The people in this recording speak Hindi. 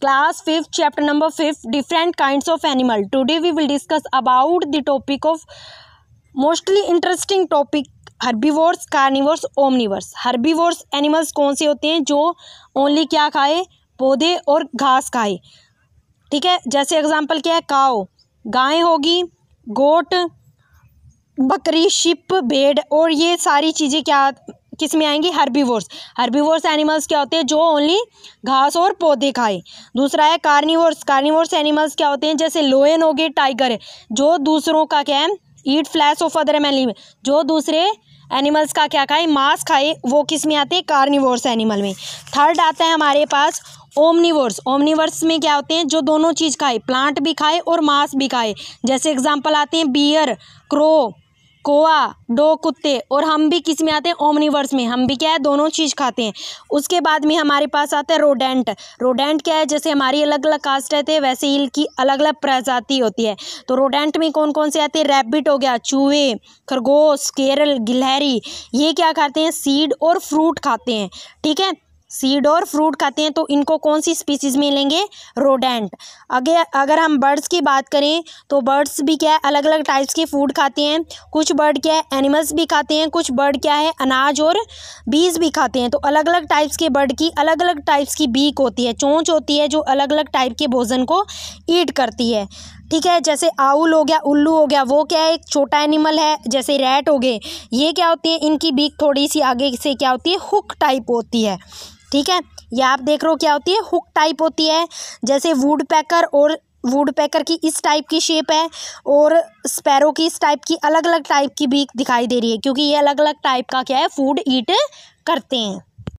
class fifth chapter number fifth different kind of animal today we will discuss about the topic of mostly interesting topic herbivores carnivores omnivores herbivores animals कौन से होते हैं जो ओनली क्या खाए पौधे और घास खाए ठीक है जैसे एग्जांपल क्या है काओ गाय होगी गोट बकरी शिप भेड़ और ये सारी चीज़ें क्या किस में आएंगी हर्बीवोर्स हर्बीवोर्स एनिमल्स क्या होते हैं जो ओनली घास और पौधे खाए दूसरा है कार्निवोर्स कार्निवोर्स एनिमल्स क्या होते हैं जैसे लोयन हो गए टाइगर है जो दूसरों का क्या है ईट फ्लैश ऑफ अदर में जो दूसरे एनिमल्स का क्या खाए मांस खाए वो किस में आते हैं कार्निवोर्स एनिमल में थर्ड आता है हमारे पास ओमनीवर्स ओमनीवर्स में क्या होते हैं जो दोनों चीज़ खाए प्लांट भी खाए और मांस भी खाए जैसे एग्जांपल आते हैं बियर क्रो कोआ डो कुत्ते और हम भी किस में आते हैं ओमनीवर्स में हम भी क्या है दोनों चीज़ खाते हैं उसके बाद में हमारे पास आता है रोडेंट रोडेंट क्या है जैसे हमारी अलग अलग कास्ट रहते हैं वैसे ईल की अलग अलग प्रजाति होती है तो रोडेंट में कौन कौन से आते हैं रैबिट हो गया चूहे खरगोश केरल गिलहरी ये क्या खाते हैं सीड और फ्रूट खाते हैं ठीक है सीड और फ्रूट खाते हैं तो इनको कौन सी स्पीसीज मिलेंगे रोडेंट अगे अगर हम बर्ड्स की बात करें तो बर्ड्स भी क्या है अलग अलग टाइप्स के फूड खाते हैं कुछ बर्ड क्या है एनिमल्स भी खाते हैं कुछ बर्ड क्या है अनाज और बीज भी खाते हैं तो अलग अलग टाइप्स के बर्ड की अलग अलग टाइप्स की बीक होती है चोंच होती है जो अलग अलग टाइप के भोजन को ईट करती है ठीक है जैसे आउल हो गया उल्लू हो गया वो क्या है एक छोटा एनिमल है जैसे रैट हो गए ये क्या होती है इनकी बीक थोड़ी सी आगे से क्या होती है हुक टाइप होती है ठीक है ये आप देख रहे हो क्या होती है हुक टाइप होती है जैसे वुड पैकर और वुड पैकर की इस टाइप की शेप है और स्पैरो की इस टाइप की अलग अलग टाइप की बीक दिखाई दे रही है क्योंकि ये अलग अलग टाइप का क्या है फूड ईट करते हैं